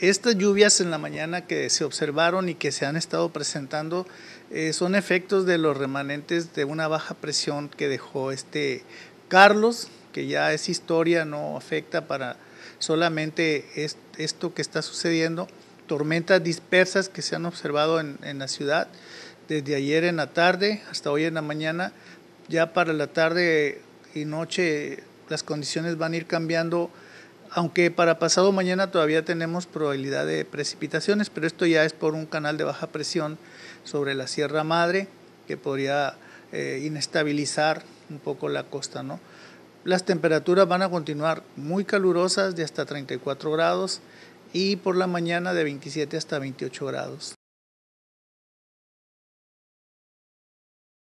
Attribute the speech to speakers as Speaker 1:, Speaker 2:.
Speaker 1: estas lluvias en la mañana que se observaron y que se han estado presentando eh, son efectos de los remanentes de una baja presión que dejó este Carlos, que ya es historia, no afecta para solamente esto que está sucediendo, tormentas dispersas que se han observado en, en la ciudad desde ayer en la tarde hasta hoy en la mañana, ya para la tarde y noche las condiciones van a ir cambiando aunque para pasado mañana todavía tenemos probabilidad de precipitaciones, pero esto ya es por un canal de baja presión sobre la Sierra Madre que podría eh, inestabilizar un poco la costa, ¿no? Las temperaturas van a continuar muy calurosas de hasta 34 grados y por la mañana de 27 hasta 28 grados.